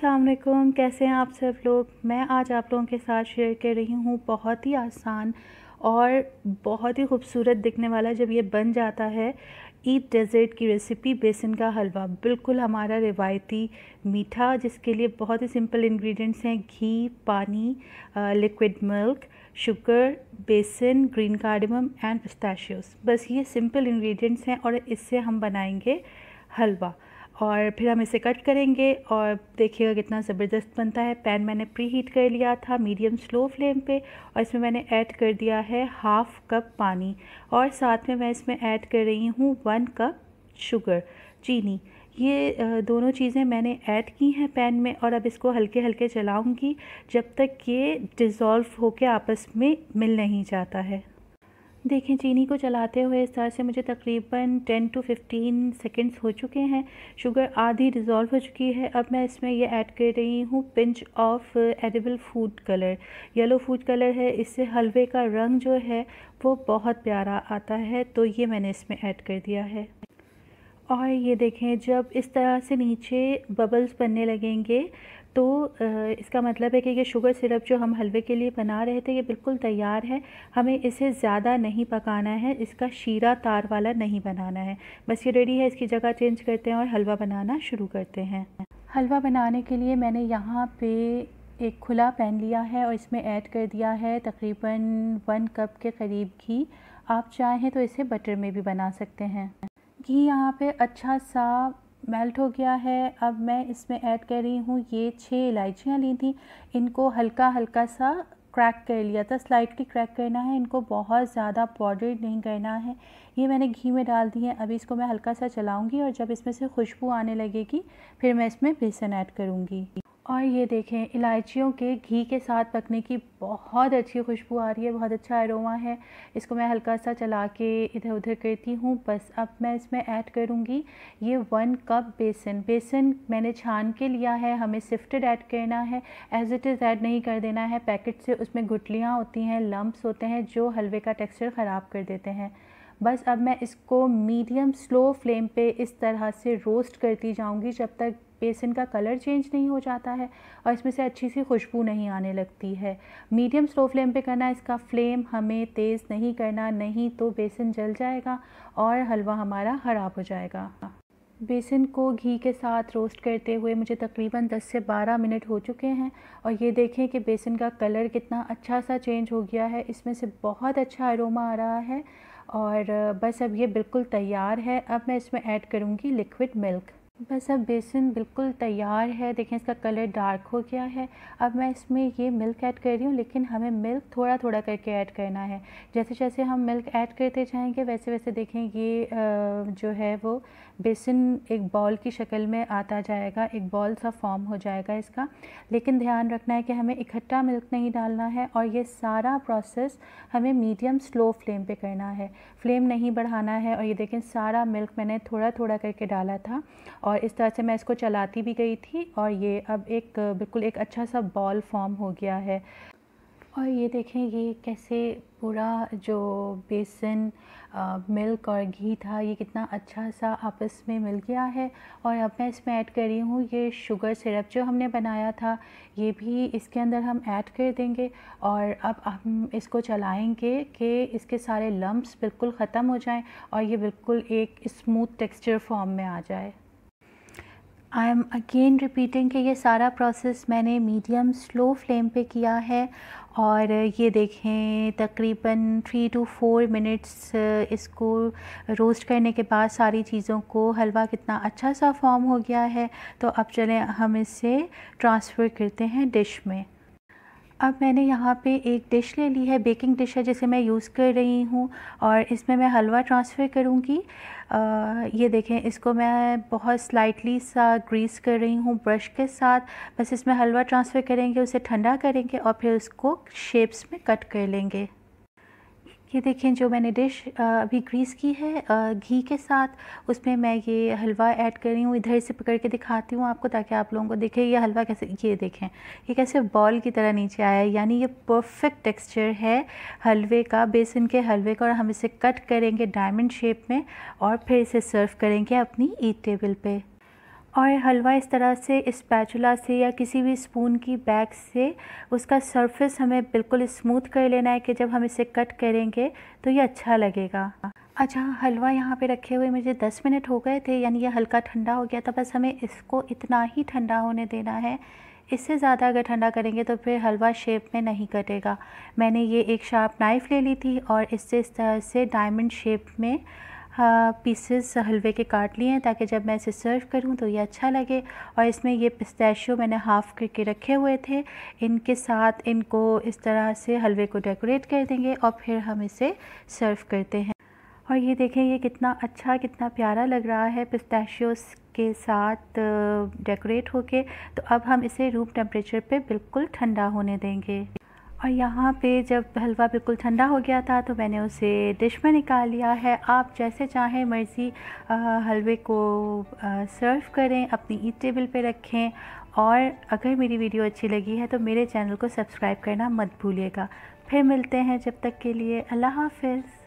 अस्सलाम वालेकुम कैसे हैं आप सब लोग मैं आज आप लोगों के साथ शेयर कर रही हूँ बहुत ही आसान और बहुत ही खूबसूरत दिखने वाला जब ये बन जाता है ईद डेजर्ट की रेसिपी बेसन का हलवा बिल्कुल हमारा रिवायती मीठा जिसके लिए बहुत ही सिंपल इंग्रेडिएंट्स हैं घी पानी लिक्विड मिल्क शुगर बेसन ग्रीन कार्डमम एंड पिस्ताशियोस बस ये सिंपल इंग्रेडिएंट्स हैं और इससे हम बनाएंगे हलवा और फिर हम इसे कट करेंगे और देखिएगा कितना ज़बरदस्त बनता है पैन मैंने प्री हीट कर लिया था मीडियम स्लो फ्लेम पे और इसमें मैंने ऐड कर दिया है हाफ़ कप पानी और साथ में मैं इसमें ऐड कर रही हूँ वन कप शुगर चीनी ये दोनों चीज़ें मैंने ऐड की हैं पैन में और अब इसको हल्के हल्के चलाऊंगी जब तक ये डिज़ोल्व होकर आपस में मिल नहीं जाता है देखें चीनी को चलाते हुए इस तरह से मुझे तकरीबन टेन टू फिफ्टीन सेकेंड्स हो चुके हैं शुगर आधी डिज़ोल्व हो चुकी है अब मैं इसमें यह ऐड कर रही हूँ pinch of edible food colour yellow food colour है इससे हलवे का रंग जो है वो बहुत प्यारा आता है तो ये मैंने इसमें ऐड कर दिया है और ये देखें जब इस तरह से नीचे बबल्स बनने लगेंगे तो इसका मतलब है कि ये शुगर सिरप जो हम हलवे के लिए बना रहे थे ये बिल्कुल तैयार है हमें इसे ज़्यादा नहीं पकाना है इसका शीरा तार वाला नहीं बनाना है बस ये रेडी है इसकी जगह चेंज करते हैं और हलवा बनाना शुरू करते हैं हलवा बनाने के लिए मैंने यहाँ पे एक खुला पैन लिया है और इसमें ऐड कर दिया है तकरीबन वन कप के करीब घी आप चाहें तो इसे बटर में भी बना सकते हैं घी यहाँ पे अच्छा सा मेल्ट हो गया है अब मैं इसमें ऐड कर रही हूँ ये छः इलायचियाँ ली थी इनको हल्का हल्का सा क्रैक कर लिया था स्लाइटली क्रैक करना है इनको बहुत ज़्यादा पाउडर नहीं करना है ये मैंने घी में डाल दी है अभी इसको मैं हल्का सा चलाऊँगी और जब इसमें से खुशबू आने लगेगी फिर मैं इसमें बेसन ऐड करूँगी और ये देखें इलायचियों के घी के साथ पकने की बहुत अच्छी खुशबू आ रही है बहुत अच्छा एरोमा है इसको मैं हल्का सा चला के इधर उधर करती हूँ बस अब मैं इसमें ऐड करूँगी ये वन कप बेसन बेसन मैंने छान के लिया है हमें सिफ्टेड ऐड करना है एज़ इट इज़ ऐड नहीं कर देना है पैकेट से उसमें गुटलियाँ होती हैं लम्ब्स होते हैं जो हलवे का टेक्स्चर ख़राब कर देते हैं बस अब मैं इसको मीडियम स्लो फ्लेम पे इस तरह से रोस्ट करती जाऊंगी जब तक बेसन का कलर चेंज नहीं हो जाता है और इसमें से अच्छी सी खुशबू नहीं आने लगती है मीडियम स्लो फ्लेम पे करना इसका फ्लेम हमें तेज़ नहीं करना नहीं तो बेसन जल जाएगा और हलवा हमारा ख़राब हो जाएगा बेसन को घी के साथ रोस्ट करते हुए मुझे तकरीबन 10 से 12 मिनट हो चुके हैं और ये देखें कि बेसन का कलर कितना अच्छा सा चेंज हो गया है इसमें से बहुत अच्छा अरोमा आ रहा है और बस अब ये बिल्कुल तैयार है अब मैं इसमें ऐड करूँगी लिक्विड मिल्क बस अब बेसन बिल्कुल तैयार है देखें इसका कलर डार्क हो गया है अब मैं इसमें ये मिल्क ऐड कर रही हूँ लेकिन हमें मिल्क थोड़ा थोड़ा करके ऐड करना है जैसे जैसे हम मिल्क ऐड करते जाएंगे वैसे वैसे देखें ये जो है वो बेसन एक बॉल की शक्ल में आता जाएगा एक बॉल सा फॉर्म हो जाएगा इसका लेकिन ध्यान रखना है कि हमें इकट्ठा मिल्क नहीं डालना है और ये सारा प्रोसेस हमें मीडियम स्लो फ्लेम पर करना है फ्लेम नहीं बढ़ाना है और ये देखें सारा मिल्क मैंने थोड़ा थोड़ा करके डाला था और इस तरह से मैं इसको चलाती भी गई थी और ये अब एक बिल्कुल एक अच्छा सा बॉल फॉर्म हो गया है और ये देखें ये कैसे पूरा जो बेसन मिल्क और घी था ये कितना अच्छा सा आपस में मिल गया है और अब मैं इसमें ऐड कर रही हूँ ये शुगर सिरप जो हमने बनाया था ये भी इसके अंदर हम ऐड कर देंगे और अब हम इसको चलाएंगे कि इसके सारे लम्ब्स बिल्कुल ख़त्म हो जाएं और ये बिल्कुल एक स्मूथ टेक्सचर फॉर्म में आ जाए आई एम अगेन रिपीटिंग कि ये सारा प्रोसेस मैंने मीडियम स्लो फ्लेम पे किया है और ये देखें तकरीबन थ्री टू फोर मिनट्स इसको रोस्ट करने के बाद सारी चीज़ों को हलवा कितना अच्छा सा फॉर्म हो गया है तो अब चलें हम इसे ट्रांसफ़र करते हैं डिश में अब मैंने यहाँ पे एक डिश ले ली है बेकिंग डिश है जिसे मैं यूज़ कर रही हूँ और इसमें मैं हलवा ट्रांसफ़र करूँगी ये देखें इसको मैं बहुत स्लाइटली सा ग्रीस कर रही हूँ ब्रश के साथ बस इसमें हलवा ट्रांसफ़र करेंगे उसे ठंडा करेंगे और फिर उसको शेप्स में कट कर लेंगे ये देखें जो मैंने डिश अभी ग्रीस की है घी के साथ उसमें मैं ये हलवा ऐड कर रही हूँ इधर से पकड़ के दिखाती हूँ आपको ताकि आप लोगों को देखें ये हलवा कैसे ये देखें ये कैसे बॉल की तरह नीचे आया है यानी ये परफेक्ट टेक्सचर है हलवे का बेसन के हलवे का और हम इसे कट करेंगे डायमंड शेप में और फिर इसे सर्व करेंगे अपनी ईद टेबल पर और हलवा इस तरह से स्पैचुला से या किसी भी स्पून की बैग से उसका सरफेस हमें बिल्कुल स्मूथ कर लेना है कि जब हम इसे कट करेंगे तो ये अच्छा लगेगा अच्छा हलवा यहाँ पे रखे हुए मुझे दस मिनट हो गए थे यानी ये हल्का ठंडा हो गया था बस हमें इसको इतना ही ठंडा होने देना है इससे ज़्यादा अगर ठंडा करेंगे तो फिर हलवा शेप में नहीं कटेगा मैंने ये एक शार्प नाइफ़ ले ली थी और इससे इस तरह से डायमंड शेप में पीसेस हाँ, हलवे के काट लिए हैं ताकि जब मैं इसे सर्व करूं तो ये अच्छा लगे और इसमें ये पिस्ताशियो मैंने हाफ़ करके रखे हुए थे इनके साथ इनको इस तरह से हलवे को डेकोरेट कर देंगे और फिर हम इसे सर्व करते हैं और ये देखें ये कितना अच्छा कितना प्यारा लग रहा है पिस्तैशोस के साथ डेकोरेट uh, होके तो अब हम इसे रूम टेम्परेचर पे बिल्कुल ठंडा होने देंगे और यहाँ पे जब हलवा बिल्कुल ठंडा हो गया था तो मैंने उसे डिश में निकाल लिया है आप जैसे चाहें मर्ज़ी हलवे को सर्व करें अपनी ईट टेबल पे रखें और अगर मेरी वीडियो अच्छी लगी है तो मेरे चैनल को सब्सक्राइब करना मत भूलिएगा फिर मिलते हैं जब तक के लिए अल्लाह हाफिज़